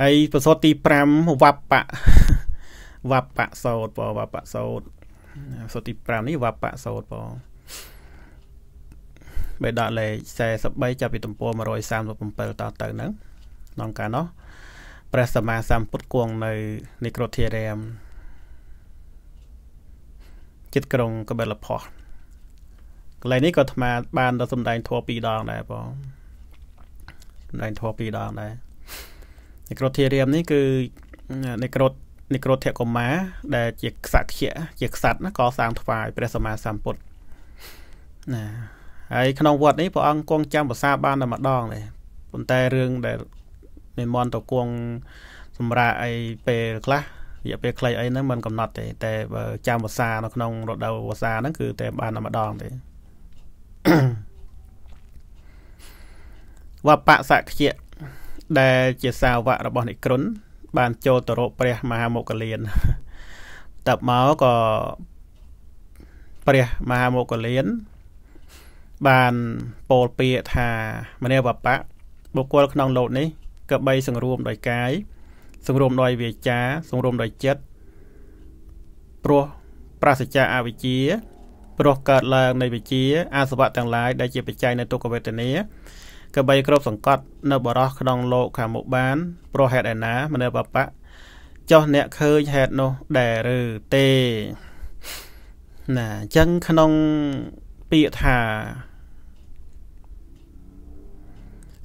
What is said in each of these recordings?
ហើយប្រសូតទី5វបៈវបៈសោតបងវបៈសោតប្រសូតទី5នេះវបៈសោតបងបេដកលេខ43ចាប់ពីទំព័រ137តទៅហ្នឹងក្នុងកាលនោះព្រះសម្មាសម្ពុទ្ធគង់នៅនិក្រូធារាមចិត្តក្រុងកបិលផោះកន្លែងនេះក៏អាត្មា បាន ដល់សំដែងធម៌ពីរដងដែរបងសំដែងធម៌ពីរដងដែរនិក្រោធិរាមនេះគឺនិក្រោធនិក្រោធកុមារដែល ជាខ្សខ្យៈជាខ្សត្រក៏សាងថ្វាយព្រះសម្មាសម្ពុទ្ធណាហើយក្នុងវត្តនេះព្រះអង្គគង់ចាំភាសា បានតែម្ដងទេប៉ុន្តែរឿងដែលនិមន្តទៅគង់សម្រាប់អីពេល ខ្លះរយៈពេលខ្លីអីហ្នឹងមិនកំណត់ទេ តែបើចាំភាសា នៅក្នុងរដូវភាសាហ្នឹងគឺតែបានតែម្ដងទេវបៈសក្យៈដែលជាសាវករបស់និគ្រុនបានចូលទៅរកព្រះ មហាមុគលានតបមកក៏ព្រះមហាមុគលានបានពោលពាក្យថាមនាបបៈបុគ្គលក្នុងលោកនេះក៏បី សង្រួមដោយកាយសង្រួមដោយវាចាសង្រួមដោយចិត្តព្រោះប្រសិជ្ជាអវិជ្ជាព្រោះកើតឡើង នៃវិជ្ជាអាសវៈទាំងឡាយដែលជាបច្ច័យនៃទុក្ខវេទនាកបីគ្រប់សង្កត់នៅបរោះក្នុងលោកខាងមុខបានព្រោះហេតុឯណាមនៅបបៈចុះអ្នកឃើញហេតុនោះដែរឬទេណាអញ្ចឹងក្នុងពាក្យថា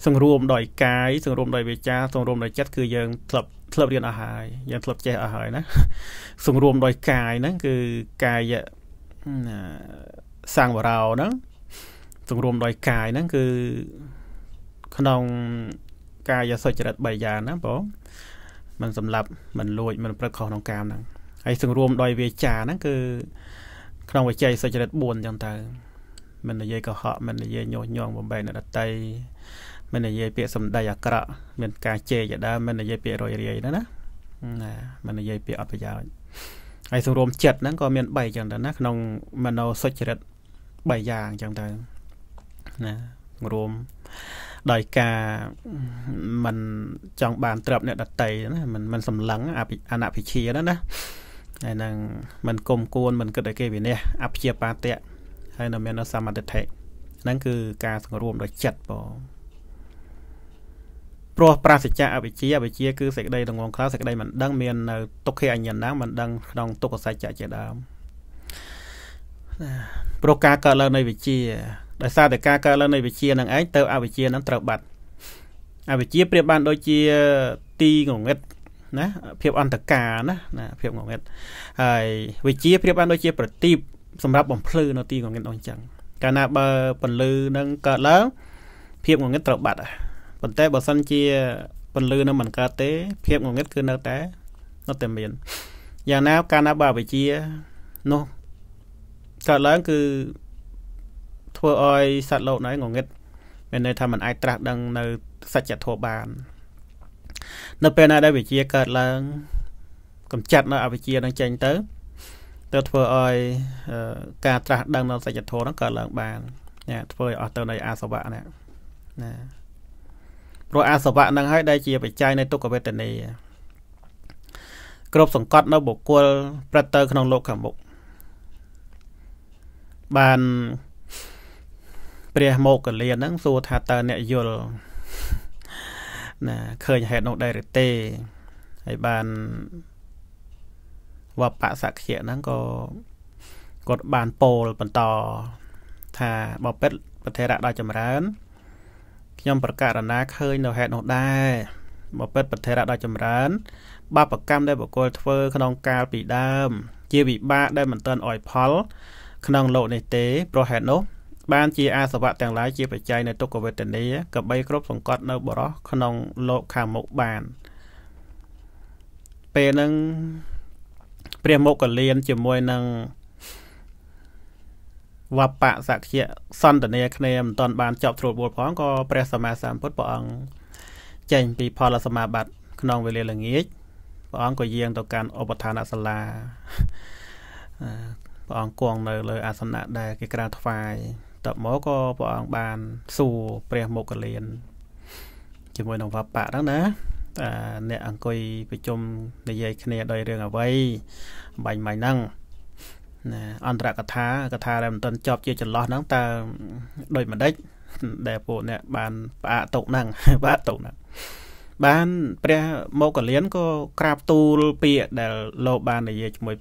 សង្រួមដោយកាយសង្រួមដោយវាចាសង្រួមដោយចិត្តគឺយើងធ្លាប់ធ្លាប់រៀនអស់ហើយយើងធ្លាប់ចេះអស់ហើយណាសង្រួមដោយកាយហ្នឹងគឺកាយសាងវរោហ្នឹងសង្រួមដោយកាយហ្នឹងគឺក្នុងការយកសុចរិត3យ៉ាងណាបងมันសម្លាប់มันលួចมันប្រឹកខុសក្នុងកាមហ្នឹងហើយសង្រួមដោយវាចាហ្នឹងគឺ ក្នុងវិច័យសុចរិត4អញ្ចឹងទៅមិននិយាយកុហកមិននិយាយញុះញង់បំបែកអ្នកដតីមិននិយាយពាក្យសម្ដីអាក្រក់មានការជេរជាដើមមិននិយាយពាក្យរយរាយណាណាណាមិននិយាយពាក្យអត់ប្រយោជន៍ហើយសង្រួមចិត្តហ្នឹងក៏មាន3ចឹងដែរណាក្នុងមនោសុចរិត3យ៉ាងចឹងទៅណារួមដោយការมันចង់បានត្រឹបអ្នកដតីណាมันมันសម្លឹងអនភិជាណាណាហើយនឹងมันគុំគួនมันគិតឲ្យគេវិនិច្ឆ័យអព្យាបាទៈហើយនៅមានសមត្ថធិហ្នឹងគឺការសង្រួមដោយចិត្តបងព្រោះប្រាសច្ចៈអវិជ្ជាអវិជ្ជាគឺសេចក្តីរងងខ្លៅសេចក្តីមិនដឹងមាននៅទុក្ខេអញ្ញណាមិនដឹងក្នុងទុក្ខសច្ចៈជាដើមព្រោះការកើតឡើងនៃវិជ្ជាដោយសារតែការកើតឡើងនៃវិជានឹងឯងទៅអវិជានឹងត្រូវបាត់អវិជាប្រៀបបានដូចជាទីងងឹតណាភាពអន្តការណាណាភាពងងឹតហើយវិជាប្រៀបបានដូចជាប្រទីបសម្រាប់បំភ្លឺនៅទីងងឹតអញ្ចឹងកាលណាបើពន្លឺនឹងកើតឡើងភាពងងឹតត្រូវបាត់ប៉ុន្តែបើសិនជា ពន្លឺនឹងមិនកើតទេភាពងងឹតគឺនៅតែ នៅតែមានយ៉ាងណាកាលណាបើវិជានោះកើតឡើងគឺធ្វើឲ្យសត្វលោកនៅងងឹតមានន័យថាมันអាចត្រាស់ដឹងនៅសច្ចធម៌បាន នៅពេលណាដែលវិជាកើតឡើងកំចាត់នៅអវិជ្ជានឹងចេញទៅ ទៅធ្វើឲ្យការត្រាស់ដឹងនៅសច្ចធម៌នឹងកើតឡើងបានណាធ្វើឲ្យអស់ទៅនៃអាសវៈណាណាព្រោះអាសវៈនឹងហើយដែលជាបច្ច័យនៃទុក្ខវេទនាគ្រប់សង្កត់នៅបុគ្គលប្រត់ទៅក្នុងលោកខាងមុខបានព្រះមោគលាហ្នឹងសួរថាតើអ្នកយល់ណាឃើញហេតុនោះដែរឬទេហើយបានវបសក្យៈហ្នឹងក៏គាត់បានពោលបន្ត ថាបបិទ្ធពធរៈដល់ចម្រើនខ្ញុំប្រកាសណាឃើញនៅហេតុនោះដែរបបិទ្ធពធរៈដល់ចម្រើនបាបកម្មដែលបុគ្គលធ្វើក្នុងកាលពីដើម ជាវិបាកដែលមិនទាន់អោយផល ក្នុងលោកនេះទេព្រោះហេតុនោះបានជាអាសវៈទាំងឡាយជាបច្ច័យនៅទុក្ខវេទនាកបីគ្រប់សង្កត់នៅបរោះក្នុងលោកខាងមុខបាន ពេលនឹងព្រះមុខកលៀនជាមួយនឹងវបៈសក្យសន្តានាគ្នាមិនទាន់បានចប់ត្រួតបុលផងក៏ព្រះសម្មាសម្ពុទ្ធព្រះអង្គចេញ ពីផលសមាបត្តិក្នុងវេលាល្ងាចព្រះអង្គក៏យាង ទៅកាន់ឧបដ្ឋានសាលាព្រះអង្គគង់នៅលើអាសនៈដែលគេក្រាថ្វាយតបមកក៏ព្រះអង្គបានសួរព្រះមុគលានជាមួយនឹងវបៈហ្នឹងណាតែអ្នកអង្គុយប្រជុំនិយាយគ្នាដោយរឿងអ្វីបាញ់មាញ់ហ្នឹងណាអន្តរកថាកថាដែលមិនទាន់ចប់ជាចន្លោះហ្នឹងតើដូចម្ដេចដែលពួកអ្នកបានផ្អាកទុកហ្នឹងបាទទុកហ្នឹងបានព្រះមោគលានក៏ក្រាបទូលពាក្យដែលលោកបាននិយាយជាមួយ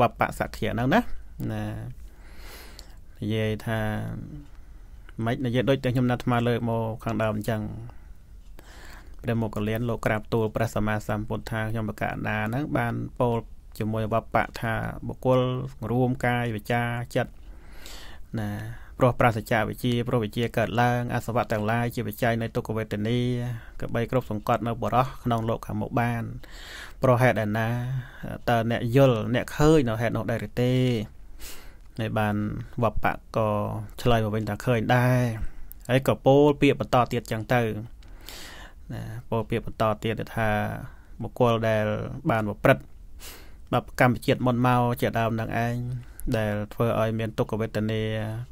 វបៈសក្ខៈហ្នឹងណាណានិយាយថាមិននិយាយដូចតែខ្ញុំណាត់ថ្មលើកមកខាងដើមអញ្ចឹងព្រះមុខកលៀនលោកក្រាបទូលព្រះសម្មាសម្ពុទ្ធថាខ្ញុំបកណ្ដាហ្នឹងបានពោលជាមួយវបៈថាបុគ្គលរួមកាយវិចាចិត្តណាព្រោះប្រសច្ចវិជាព្រោះវិជាកើតឡើងអសវៈទាំងឡាយជាបច្ច័យនៃទុក្ខវេទនាកបីគ្រប់សង្កត់ នៅ បរោះក្នុងលោកខាងមុខបានព្រោះហេតុឯណាតើអ្នកយល់អ្នកឃើញនៅហេតុនោះដែរឬទេដែលបានវបៈក៏ឆ្លើយមកវិញថាឃើញដែរហើយក៏ពោលពាក្យបន្តទៀតចឹងទៅណាពោលពាក្យបន្តទៀតថាបុគ្គលដែល បានប្រព្រឹត្តបបកម្មជាតិមុនមកជាដើមនឹងឯងដែលធ្វើឲ្យមានទុក្ខវេទនា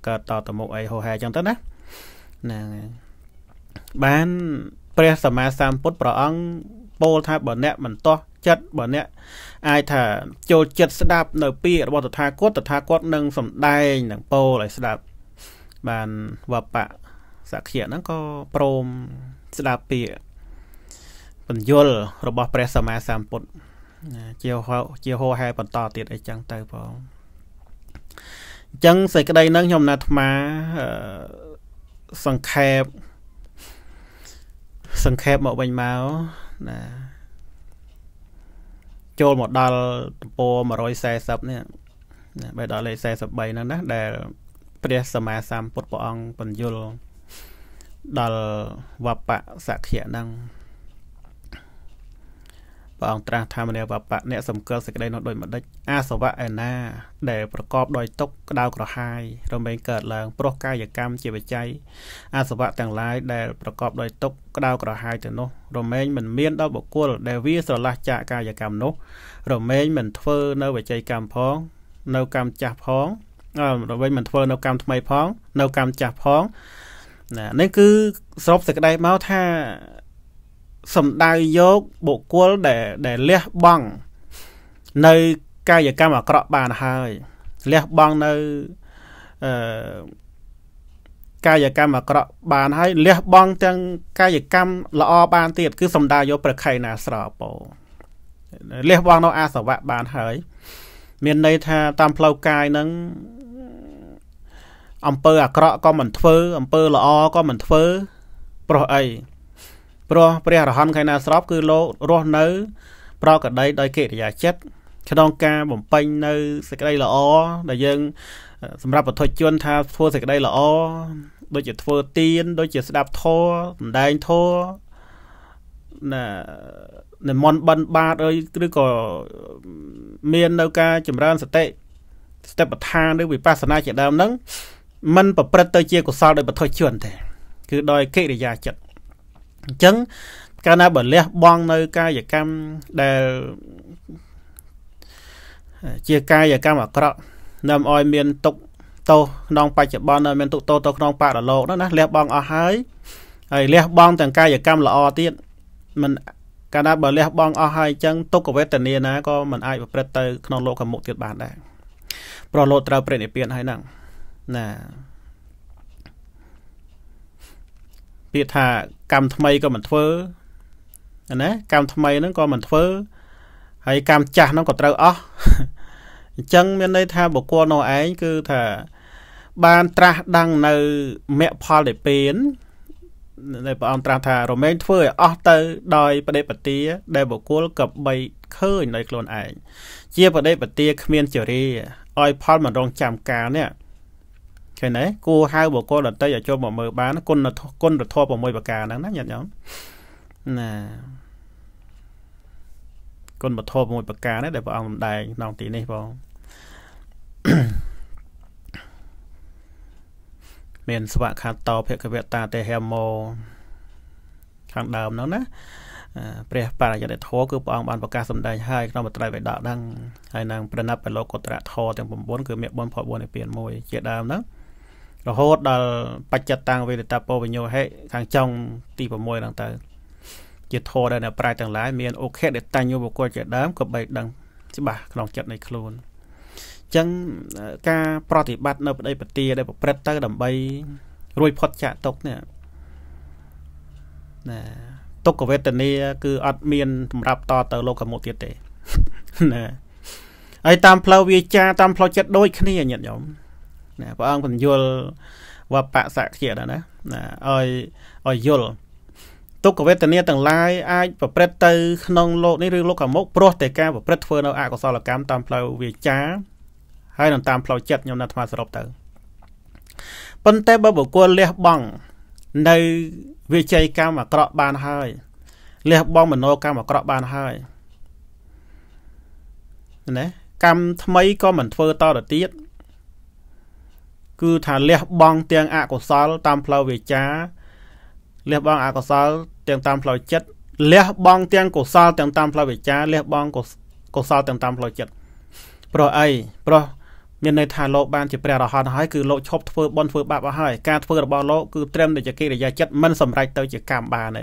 កើតតទៅមុខអីហោហែចឹងទៅណាហ្នឹងបានព្រះសម្មាសម្ពុទ្ធព្រះអង្គពោលថាបើអ្នកមិនទាស់ចិត្តបើអ្នកអាចថាចូលចិត្តស្ដាប់នៅពាក្យរបស់តថាគតតថាគតនឹងសំដែងនឹងពោលឲ្យស្ដាប់បានវបៈសក្យៈហ្នឹងក៏ព្រមស្ដាប់ពាក្យបញ្យលរបស់ព្រះ សម្មាសម្ពុទ្ធជាជាហោហែបន្តទៀតអីចឹងទៅបងអញ្ចឹងសេចក្តីហ្នឹងខ្ញុំណាត់អាត្មាសង្ខេបសង្ខេបមកវិញមកណាចូលមកដល់ទំព័រ140នេះណាបែរដល់លេខ43ហ្នឹងណាដែលព្រះសម្មាសម្ពុទ្ធព្រះអង្គបញ្យលដល់វបៈសក្យៈហ្នឹងព្រះអង្គត្រាស់ថាមនាវបៈអ្នកសម្គាល់សេចក្តីនោះដោយម្ដេចអាសវៈឯណាដែលប្រកបដោយទុក្ខក្តៅក្រហាយរមែងកើតឡើងព្រោះកាយកម្មជាបច្ច័យអាសវៈទាំងឡាយដែលប្រកបដោយទុក្ខក្តៅក្រហាយទៅនោះរមែងមិនមានដល់បុគ្គលដែលវាស្រឡះចាកកាយកម្មនោះ រមែងមិនធ្វើនៅបច្ច័យកម្មផង នៅកម្មចាស់ផងរមែងមិនធ្វើនៅកម្មថ្មីផងនៅកម្មចាស់ផងណានេះគឺស្របសេចក្តីមកថាសំដៅយកបុគ្គលដែលដែលលះបង់នៅ កាយកម្មអាក្រក់បានហើយលះបង់នៅអឺកាយកម្មអាក្រក់បាន ហើយលះបង់ទាំងកាយកម្មល្អបានទៀតគឺសំដៅយកប្រខេណាស្រពោលះបង់នៅ អាសវៈបានហើយ មានន័យថាតាមផ្លូវកាយនឹងអំពើអាក្រក់ក៏មិនធ្វើអំពើល្អក៏មិនធ្វើប្រុសអីព្រោះព្រះរហន្តខេណាស្របគឺលោករស់នៅប្រកដីដោយកិរិយាចិត្តក្នុងការបំពេញនៅសេចក្តីល្អដែលយើង សម្រាប់ពធជន ថាធ្វើសេចក្តីល្អដូចជាធ្វើទៀនដូចជា ស្ដាប់ធម៌សំដែងធម៌ណានិមន្តបិណ្ឌបាតអីឬក៏មាននៅ ការចម្រើនសតិស្ទេបដ្ឋានឬវិបស្សនាជាដើមហ្នឹងมันប្រព្រឹត្តទៅជាកុសលដោយបធជនទេគឺដោយកិរិយាចិត្តអញ្ចឹងកាលណាបើលះបង់នៅ កាយកម្មដែលជាកាយកម្មអាក្រក់នាំឲ្យមានទុកទោសក្នុងបច្ចុប្បន្នមានទុកទោសទៅក្នុងបរលោកនោះណាលះបង់អស់ហើយហើយលះបង់ទាំងកាយកម្មល្អទៀតมันកាលណាបើលះបង់អស់ហើយអញ្ចឹងទុក្ខវេទនាណាក៏មិនអាចប្រព្រឹត្តទៅក្នុងលោកខាងមុខទៀតបានដែរប្រលោតត្រូវព្រះនិព្វានហើយហ្នឹងណាពាក្យថាកម្មថ្មីក៏មិនធ្វើណាកម្មថ្មីហ្នឹងក៏មិនធ្វើហើយកម្មចាស់ហ្នឹងក៏ត្រូវអស់អញ្ចឹងមានន័យថាបុគ្គលនោះឯងគឺថាបានត្រាស់ដឹងនៅមគ្គផលដែលពេនដែលព្រះអង្គត្រាស់ថារមែងធ្វើឲ្យអស់ទៅ ដោយបដិបទាដែលបុគ្គលក៏បីឃើញនៅខ្លួនឯងជាបដិបទាគ្មានចរិយាឲ្យផលមិនរងចាំការនេះឃើញទេគួរហៅបុគ្គលដតីឲ្យចូលមកមើលបានគុណគុណធម៌6ប្រការហ្នឹងណាញាតិញោមណាគុណធម៌6ប្រការនេះដែលព្រះអង្គសម្ដែងក្នុងទីនេះបងមានស្វៈខាតោភគវតាទេហេមោខាងដើមហ្នឹងណាព្រះបរិយត្តិធម៌គឺព្រះអង្គបានប្រកាសសម្ដែងហើយក្នុងបត្រៃវេដកហ្នឹងហើយនឹងប្រណិបបលោកុត្រៈធម៌ទាំង9គឺមេបុនផល4និព្វាន1ជាដើមហ្នឹងរហូតដល់បច្ចតាំងវេទតាពោបញ្ញោហេខាងចុង ទី6ហ្នឹងទៅជាធរដែលអ្នកប្រាជ្ញទាំងឡាយមានអូខេដែលតញ្ញបុគ្គលជាដើមក៏បីដឹងច្បាស់ក្នុងចិត្តនៃខ្លួនអញ្ចឹងការប្រតិបត្តិនៅប្តីបទាដែលប្រព្រឹត្តទៅដើម្បី រួចផុតចាកទុកនេះណាទុក្ខវេទនាគឺអត់មានសម្រាប់តទៅលោកមុខទៀតទេណាហើយតាមផ្លូវវាចាតាមផ្លូវចិត្តដូចគ្នាញាតិញោមណាព្រះអង្គបញ្យលវបៈសក្តិដែរណាណាឲ្យឲ្យយល់ទុក្ខវេទនាទាំងឡាយអាចប្រព្រឹត្តទៅក្នុងលោកនេះឬលោកខាងមុខព្រោះតែការប្រព្រឹត្តធ្វើនៅអកុសលកម្មតាមផ្លូវវាចាហើយនឹងតាមផ្លូវចិត្តខ្ញុំណាត់ថ្មសរុបទៅប៉ុន្តែបើបុគ្គលលះបង់នៅវិជ័យកម្មអាក្រក់បានហើយលះបង់មនោកម្មអាក្រក់បានហើយណាកម្មថ្មីក៏មិនធ្វើតទៅទៀតគឺថាលះបង់ទាំងអកុសល តាមផ្លូវវាចាលះបង់អកុសល ទាំងតាមផ្លូវចិត្តលះបង់ទាំងកុសលទាំងតាមផ្លូវវាចាលះបង់កុសលទាំងតាមផ្លូវចិត្តព្រោះអីព្រោះមានន័យថាលោកបានជាព្រះរហន្តហើយគឺលោកឈប់ធ្វើបុណ្យធ្វើបាបអស់ហើយការធ្វើរបស់លោកគឺត្រឹមតែជាកិរិយាចិត្តមិនសម្រេចទៅជាកម្មបានទេ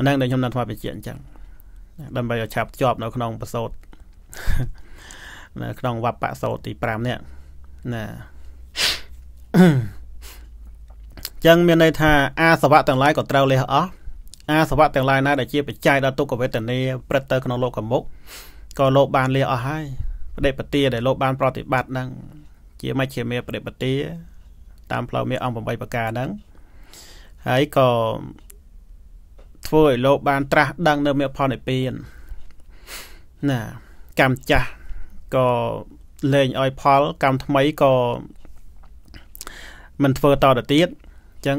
ហ្នឹងដែលខ្ញុំនៅថ្មបញ្ជាក់អញ្ចឹងដើម្បីឲ្យឆាប់ជាប់ នៅ ក្នុងបសោតនៅ ក្នុងវបៈសោតទី5នេះណាចឹងមានន័យថាអាសវៈទាំងឡាយក៏ត្រូវលះអស់អាសវៈទាំងឡាយណាដែលជាបច្ច័យដល់ទុក្ខវេទនាព្រឹត្តទៅក្នុងលោកកមុខក៏លោកបានលះអស់ហើយបដិបទាដែលលោកបានប្រតិបត្តិហ្នឹងជាមជ្ឈិមាបដិបទាតាមផ្លូវមេអង្គ8ប្រការហ្នឹងហើយក៏ធ្វើឲ្យលោកបាន ត្រាស់ដឹង នៅមេផលនិព្វានណាកម្មចាស់ក៏លែងឲ្យផល កម្មថ្មីក៏មិនធ្វើតទៅទៀតអញ្ចឹង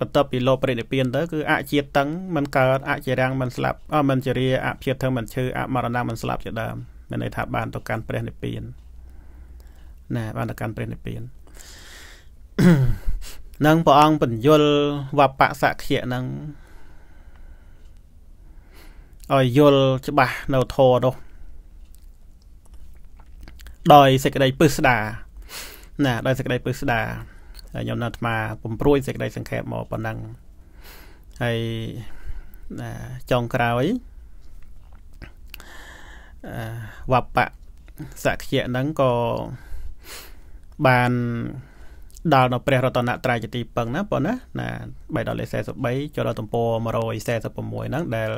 បន្ទាប់ពីលោកប្រតិពានទៅគឺអជាតិតឹងមិនកើតអជារាំងមិនស្លាប់អមិនជារាអភិធិមិនឈឺអមរណៈមិនស្លាប់ជាដើមមានន័យថាបានទៅកាន់ព្រះនិព្វានណាបានទៅកាន់ព្រះនិព្វាននឹងព្រះអង្គបញ្យលវបសក្យៈនឹងឲ្យយល់ច្បាស់នៅធរនោះដោយសេចក្តីពិស្ដារណាដោយសេចក្តីពឹសស្ដាហើយខ្ញុំនៅអាត្មា ពំព្រួយសេចក្តីសង្ខេបមកប៉ុណ្ណឹងហើយណាចុងក្រោយវបៈសក្យៈហ្នឹងក៏បានដល់នៅព្រះរតនត្រ័យជាទីពឹងណាប៉ុណ្ណាណា3ដល់លេខ43ចូលដល់ទំព័រ146ហ្នឹងដែល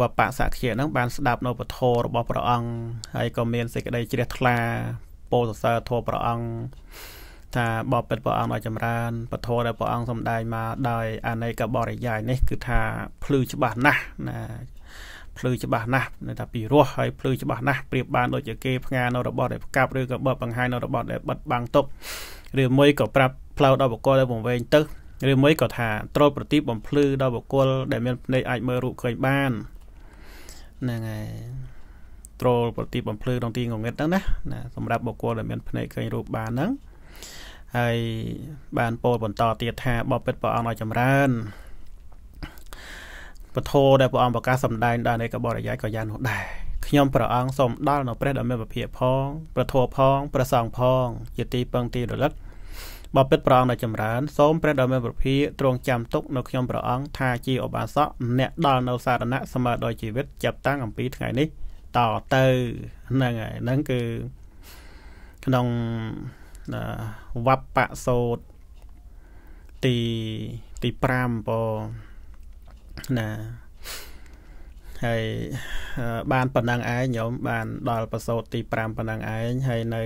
វបៈសក្យៈហ្នឹងបានស្ដាប់នៅពធរបស់ព្រះអង្គហើយក៏មានសេចក្តី ជ្រះថ្លាពោសរសើរធម៌ព្រះអង្គថាបបិទ្ធព្រះអង្គដល់ចម្រើនពធដែលព្រះអង្គសំដែងមកដោយអនេកបរិយាយនេះគឺថាភ្លឺច្បាស់ណាស់ណាភ្លឺច្បាស់ណាស់នៅថាពីរោះហើយភ្លឺច្បាស់ណាស់ប្រៀបបានដូចជាគេផ្ងានៅរបស់ដែលផ្កាប់ឬក៏បបបង្ហាញនៅរបស់ដែលបិទបាំងទុកឬមួយក៏ប្រាប់ផ្លូវដល់បកគលដែលបង្វែងទៅឬមួយក៏ថាត្រោតប្រទីបបំភ្លឺដល់បកគលដែលមានភ្នែកអាចមើលរូបឃើញបានហ្នឹងហើយ troll ប្រទីបបំភ្លឺក្នុងទីងងឹតហ្នឹងណាណាសម្រាប់បុគ្គលដែលមានភ្នែកឃើញរូបបានហ្នឹងហើយបានពោលបន្តទៀតថាបបិទ្ធព្រះអង្គឲ្យចម្រើនពធដែលព្រះអង្គប្រកាសសម្ដែងដល់នៃកបរិយាយក៏យ៉ាងនោះដែរខ្ញុំព្រះអង្គសូមដល់នៅព្រះដ៏មានពភាកផងព្រះធម៌ផងព្រះសង្ឃផងជាទីពឹងទីរលឹកបបិទ្ធព្រះអង្គដល់ចម្រើនសូមព្រះដ៏មានពភាកទ្រង់ចាំទុក នៅខ្ញុំព្រះអង្គថាជាឧបាសកអ្នកដល់នៅសារណៈស្មើដោយជីវិតចាប់តាំងអំពីថ្ងៃនេះតទៅហ្នឹងហើយហ្នឹងគឺក្នុងវបបសោតទីទី5ពណាហើយបានប៉ុណ្ណឹងឯងញោមបាន ដល់ប្រសូតទី5ប៉ុណ្ណឹងឯងហើយនៅ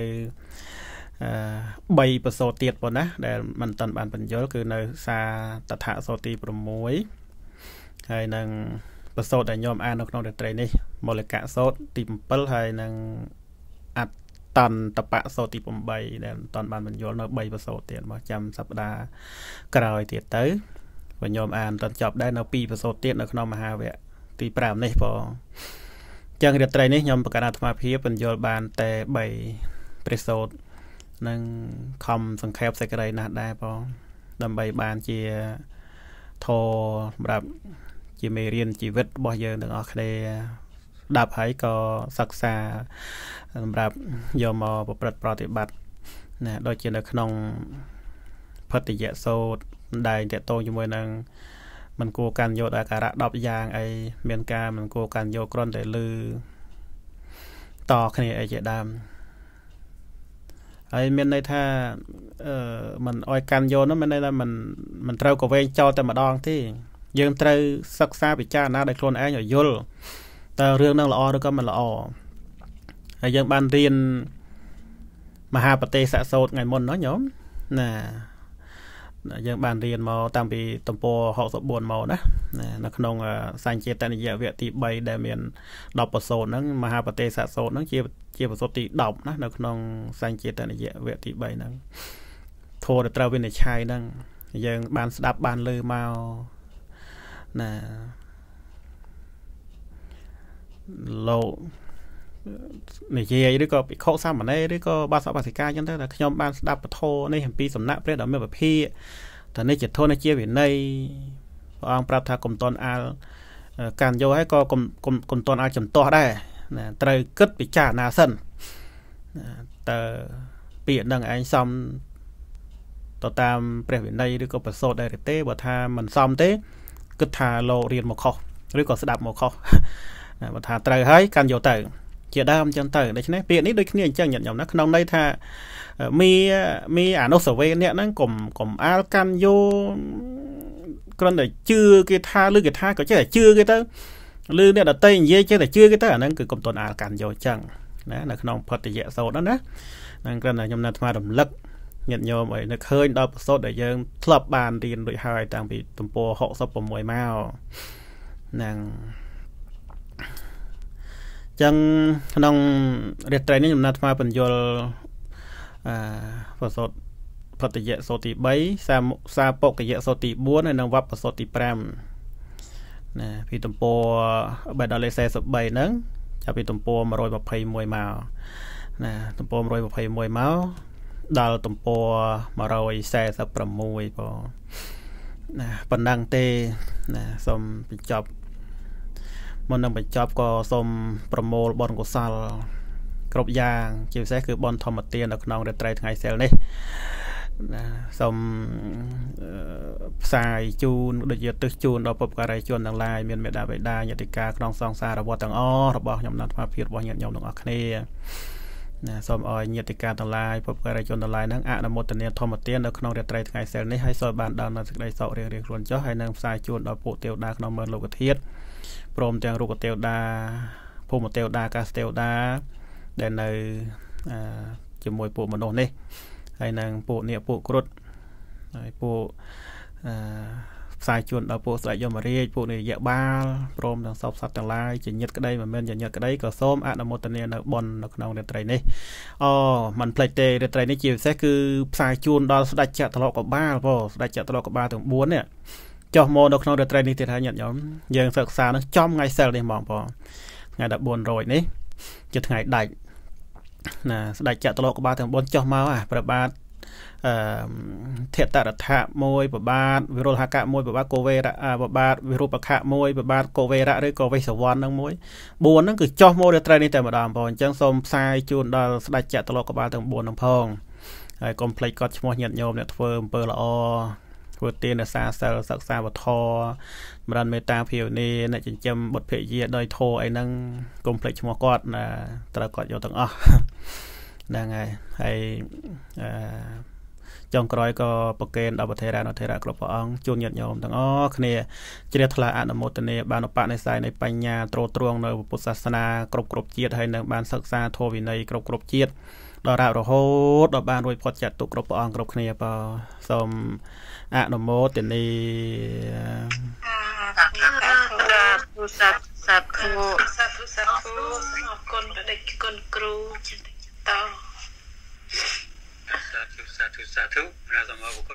3ប្រសូតទៀតប៉ុណ្ណាដែលមិនតាន់បានបញ្យល់គឺនៅសារតថៈសោទី6ហើយនឹងបសោតដែលញោមអាននៅក្នុងរាត្រីនេះមូលកៈសោតទី7ហើយនឹងអត្តន្តបៈសោតទី8ដែលមិនតាន់បានបញ្យល់នៅ3បសោតទៀតមកចាំសប្តាហ៍ក្រោយទៀតទៅបើញោមអានមិនតាន់ចប់ដែរនៅ2បសោតទៀតនៅក្នុងមហាវគ្គទី5នេះបងចឹងរាត្រីនេះខ្ញុំប្រកាសអាត្មាភាពបញ្យល់បានតែ3ព្រះសោតនិងខំសង្ខេបសេចក្តីណាស់ដែរបងដើម្បីបានជាធរសម្រាប់ជាមេរៀនជីវិតរបស់យើងទាំងអស់គ្នាស្ដាប់ហើយក៏សិក្សាសម្រាប់យកមកប្រព្រឹត្តប្រតិបត្តិណាដូចជានៅ ក្នុងភតិយៈសោតដែលតកតងជាមួយនឹង មិនគួរកាន់យកអាការៈ10យ៉ាងអីមានការមិនគួរកាន់យកគ្រាន់តែលឺតគ្នាអីជាដើមហើយមានន័យថាអឺมันអោយកាន់យកនោះមានន័យថាมันមិនត្រូវកវែងចោលតែម្ដងទេយើងត្រូវសិក្សាពិចារណាដោយខ្លួនឯងឲ្យយល់តើរឿងនឹងល្អឬក៏មិនល្អហើយយើងបានរៀនមហាប្រទេសសាក់សោតថ្ងៃមុនណោះញោមណាយើងបានរៀនមកតាំងពីទំព័រ64មកណា នៅក្នុងសញ្ជាតិនិយវៈទី3ដែលមាន10ប្រសូតហ្នឹងមហាប្រទេសសាសូតហ្នឹងជាជាប្រសូតទី10ណានៅក្នុងសញ្ជាតិនិយវៈទី3ហ្នឹងធម៌ដែលត្រូវវិនិច្ឆ័យហ្នឹងយើងបានស្ដាប់បានលើមកណាលោកនិយាយឬក៏ភិក្ខុសាមណេរឬក៏បាសកបាសិកាអញ្ចឹងទៅថាខ្ញុំបានស្ដាប់ពធនេះអំពីសំណាក់ព្រះដ៏មានពភាកថានេះជាធនជាវិន័យព្រះអង្គប្រាប់ថាកុំតន់អាលកាន់យកហើយក៏កុំកុំកុំតន់អាលចំទាស់ដែរណាត្រូវគិតពិចារណាសិនណាតើពាក្យនឹងឯងសំទៅតាមព្រះវិន័យឬក៏ប្រសូតដែរទេបើថាមិនសំទេគិតថាលោករៀនមកខុសឬក៏ស្ដាប់មកខុសបើថាត្រូវហើយកាន់យកទៅ ជាដើមចឹងទៅដូច្នេះពាក្យនេះដូចគ្នាអញ្ចឹងញាតិញោមណាក្នុងន័យថាមីមីអនុសាវេអ្នកហ្នឹងកុំកុំអាលកាន់យកគ្រាន់តែជឿគេថាឬគេថាក៏ចេះតែជឿគេទៅឬអ្នកដតីនិយាយចេះតែជឿគេទៅអាហ្នឹងគឺកុំតន់អាលកាន់យកចឹងណានៅក្នុងផុតយៈសោតហ្នឹងណាហ្នឹងគ្រាន់តែខ្ញុំនៅអាត្មារំលឹកញាតិញោមអីនឹកឃើញដល់ប្រសូតដែលយើងធ្លាប់បានរៀនរួចហើយតាំងពីទំព័រ66មកហ្នឹងចឹងក្នុងរាត្រីនេះដំណាក់ថ្មបញ្យលអឺប្រសូតភតយៈសូតទី3សាសាពកយៈសូតទី4ហើយនិងវបសូតទី5ណាពីទំព័របេដលេ43ហ្នឹង ចាប់ពីទំព័រ121មកណាទំព័រ121មកដល់ទំព័រ146បងណាប៉ុណ្ណឹងទេណាសូមបញ្ចប់មុននឹងបញ្ចប់ក៏សូមប្រមូលបនកុសលគ្រប់យ៉ាង ជាពិសេសគឺបនធម្មទាននៅក្នុងរាត្រីថ្ងៃសិលនេះណាសូមផ្សាយជូនដូចជាទិសជូនដល់ពុបការីជនទាំងឡាយមានមេដាបេដាញាតិកាក្នុងសង្សារវត្តទាំងអស់របស់ខ្ញុំណាត់ភាពរបស់ញាតិញោមទាំងអស់គ្នាណាសូមឲ្យញាតិការទាំងឡាយពុទ្ធបរិជនទាំងឡាយនឹងអនុមោទនាធម្មទាននៅក្នុងរាត្រីថ្ងៃសីលនេះហើយសូមបានដល់នូវសេចក្តីសុខរៀងៗខ្លួនចុះហើយនឹងផ្សាយជូនដល់ពួកទេវតាក្នុងមន្តលោកធាតុព្រមទាំងរុក្ខទេវតាភូមិទេវតាកាសទេវតាដែលនៅជាមួយពួកមនុស្សនេះហើយនឹងពួកនាគពួកគ្រុឌហើយពួកអឺផ្សាយជូនដល់ពួកស្ដេចយមរាជពួកនាយកបាលព្រមទាំងសពសត្វទាំងឡាយជាញាតក្តីមិនមែនជាញាតក្តីក៏សូមអនុមោទនានៅបុណ្យនៅក្នុងរាត្រីនេះអូមិនភ្លេចទេរាត្រីនេះជាពិសេសគឺផ្សាយជូនដល់ស្ដេចចក្រឡកបាលបងស្ដេចចក្រឡកបាលទាំង4នេះចុះមកនៅក្នុងរាត្រីនេះទៀតហើយញាតិញោមយើងសិក្សានឹងចំថ្ងៃសិលនេះហ្មងបងថ្ងៃ14រោចនេះជាថ្ងៃដាច់ណាស្ដេចចក្រឡកបាលទាំង4ចុះមកអាប្របាទអឺធតរដ្ឋៈមួយប្របាទវិរុលហកៈមួយប្របាទកូវេរៈប្របាទវិរូបខៈមួយប្របាទកូវេរៈឬក៏វេសវ័ននឹងមួយ4ហ្នឹងគឺចោះមកដល់ត្រូវនេះតែម្ដងបងអញ្ចឹងសូមផ្សាយជូនដល់ស្ដេចចក្រឡកបាលទាំង4នឹងផងហើយកុំភ្លេចកត់ឈ្មោះញាតិញោមអ្នកធ្វើអំពើល្អធ្វើទានសាសិលសិក្សាវធមរណមេត្តាភាវនាអ្នកចិញ្ចឹមបុត្រភរិយាដោយធោអីហ្នឹងកុំភ្លេចឈ្មោះគាត់ត្រូវគាត់យកទាំងអស់ហ្នឹងហើយហើយអឺចុងក្រោយក៏ប្រគេនដល់ប្រធេរានុធេរៈគ្រប់ព្រះអង្គជូនញាតិញោមទាំងអស់គ្នាជ្រះថ្លាអនុមោទនាបានឧបនិស្ស័យនៃបញ្ញាទ្រទ្រង់នៅពុទ្ធសាសនាគ្រប់គ្រប់ជាតិហើយនឹងបានសិក្សាធម៌វិន័យគ្រប់គ្រប់ជាតិដល់រហូតដល់បានរួចផុតចាត់ទុកគ្រប់ព្រះអង្គគ្រប់គ្នាបើសូមអនុមោទនីសាធុសាធុសាធុអរគុណបដិគុណគ្រូတောင်းသာသုသာသုသာသုဘုရားသမားကို